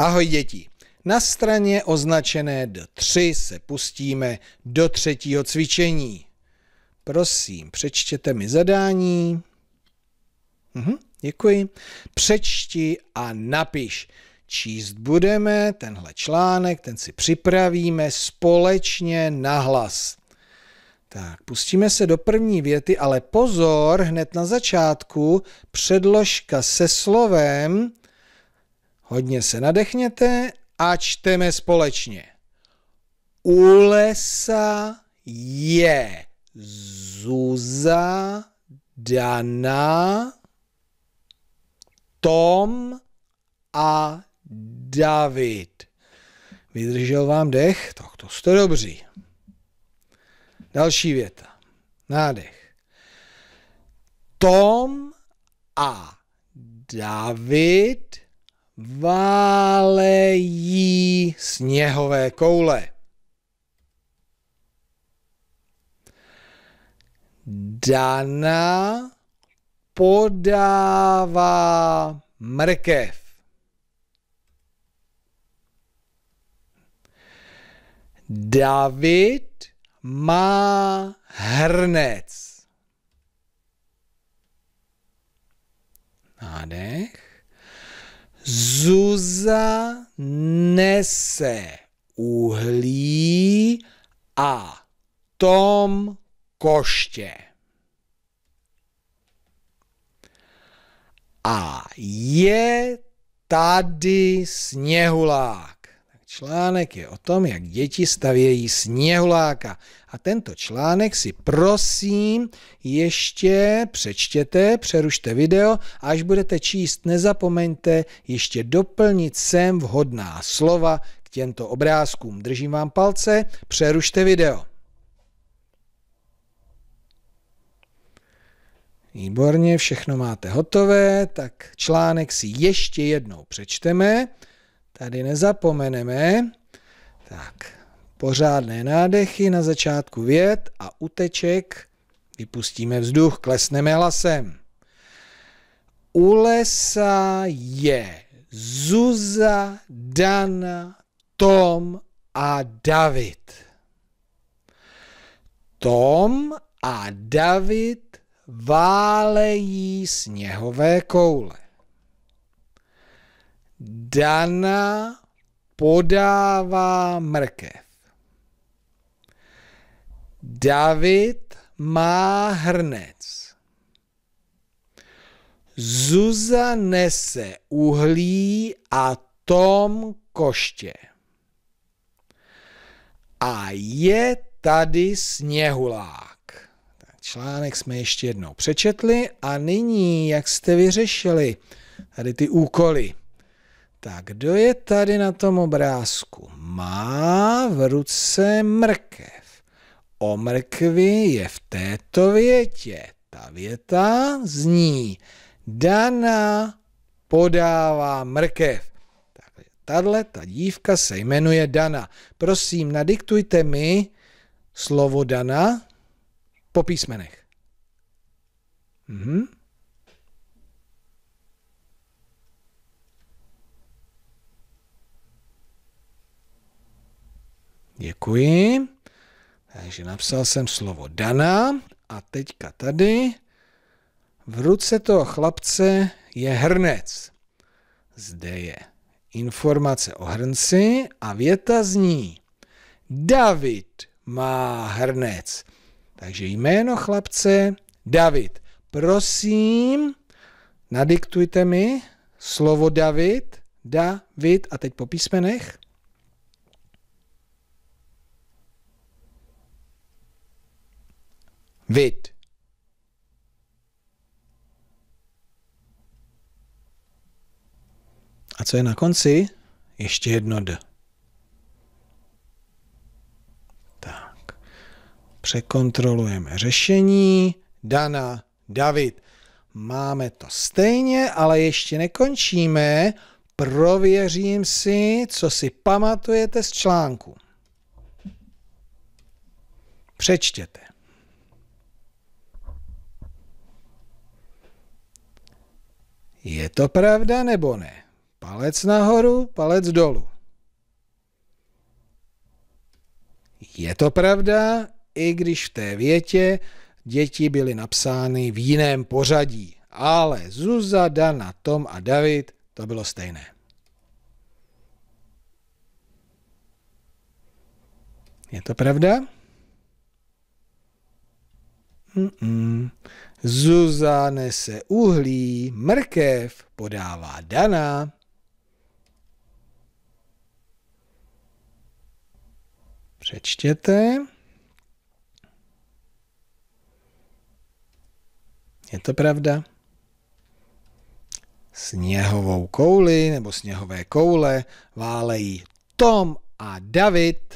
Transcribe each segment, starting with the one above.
Ahoj děti. Na straně označené D3 se pustíme do třetího cvičení. Prosím, přečtěte mi zadání. Mhm, děkuji. Přečti a napiš. Číst budeme tenhle článek, ten si připravíme společně na hlas. Tak, pustíme se do první věty, ale pozor, hned na začátku předložka se slovem Hodně se nadechněte a čteme společně. U lesa je Zuza, Dana, Tom a David. Vydržel vám dech? Tak to jste dobří. Další věta. Nádech. Tom a David válejí sněhové koule. Dana podává mrkev. David má hrnec. Nádech. Zuza nese uhlí a Tom koště. A je tady sněhulák. Článek je o tom, jak děti stavějí sněhuláka. A tento článek si prosím ještě přečtěte, přerušte video a až budete číst, nezapomeňte ještě doplnit sem vhodná slova k těmto obrázkům. Držím vám palce, přerušte video. Výborně, všechno máte hotové, tak článek si ještě jednou přečteme tady nezapomeneme. Tak, pořádné nádechy na začátku vět a uteček. Vypustíme vzduch, klesneme hlasem. U lesa je Zuza, Dana, Tom a David. Tom a David válejí sněhové koule. Dana podává mrkev. David má hrnec. Zuza nese uhlí a Tom koště. A je tady sněhulák. Článek jsme ještě jednou přečetli a nyní, jak jste vyřešili tady ty úkoly. Tak kdo je tady na tom obrázku? Má v ruce mrkev. O mrkvi je v této větě. Ta věta zní Dana podává mrkev. Tadle, ta dívka se jmenuje Dana. Prosím, nadiktujte mi slovo Dana po písmenech. Mm-hmm. Děkuji. Takže napsal jsem slovo Dana a teďka tady v ruce toho chlapce je hrnec. Zde je informace o hrnci a věta zní David má hrnec. Takže jméno chlapce David. Prosím, nadiktujte mi slovo David, David a teď po písmenech. Vid. A co je na konci? Ještě jedno D. Tak. Překontrolujeme řešení. Dana, David. Máme to stejně, ale ještě nekončíme. Prověřím si, co si pamatujete z článku. Přečtěte. Je to pravda nebo ne? Palec nahoru, palec dolů. Je to pravda, i když v té větě děti byly napsány v jiném pořadí. Ale Zuza, Dana, Tom a David to bylo stejné. Je to pravda? Mm-mm. Zuza nese uhlí, mrkev podává Dana. Přečtěte. Je to pravda? Sněhovou kouli nebo sněhové koule válejí Tom a David.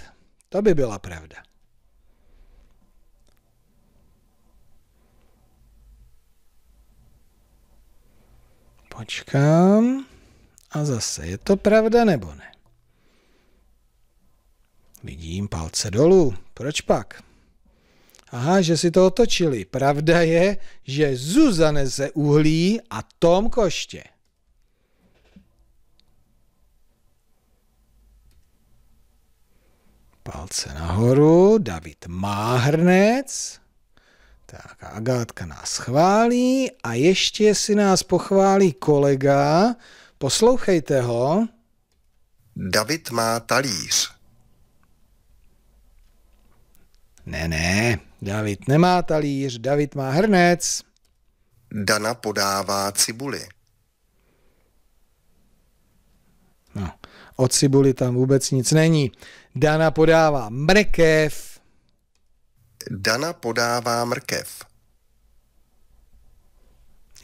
To by byla pravda. Počkám. A zase, je to pravda nebo ne? Vidím palce dolů. Proč pak? Aha, že si to otočili. Pravda je, že Zuzane se uhlí a Tom koště. Palce nahoru, David má hrnec. Tak a Agátka nás chválí a ještě si nás pochválí kolega. Poslouchejte ho. David má talíř. Ne, ne, David nemá talíř, David má hrnec. Dana podává cibuli. No, o cibuli tam vůbec nic není. Dana podává mrkev. Dana podává mrkev.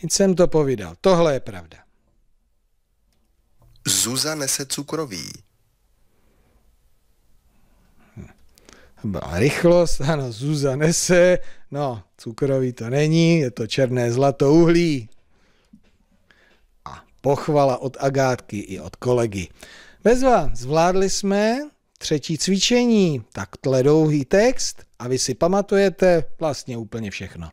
Nic jsem to povídal. Tohle je pravda. Zuza nese cukroví. Hm. Byla rychlost, ano, Zuza nese, no, cukroví to není, je to černé zlato uhlí. A pochvala od Agátky i od kolegy. Bezva, zvládli jsme třetí cvičení, Tak dlouhý text, a vy si pamatujete vlastně úplně všechno.